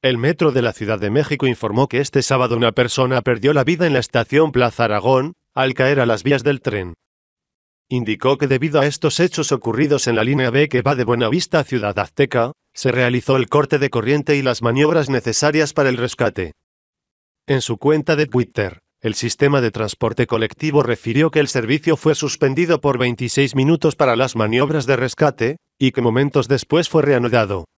El Metro de la Ciudad de México informó que este sábado una persona perdió la vida en la estación Plaza Aragón, al caer a las vías del tren. Indicó que debido a estos hechos ocurridos en la línea B que va de Buenavista a Ciudad Azteca, se realizó el corte de corriente y las maniobras necesarias para el rescate. En su cuenta de Twitter, el sistema de transporte colectivo refirió que el servicio fue suspendido por 26 minutos para las maniobras de rescate, y que momentos después fue reanudado.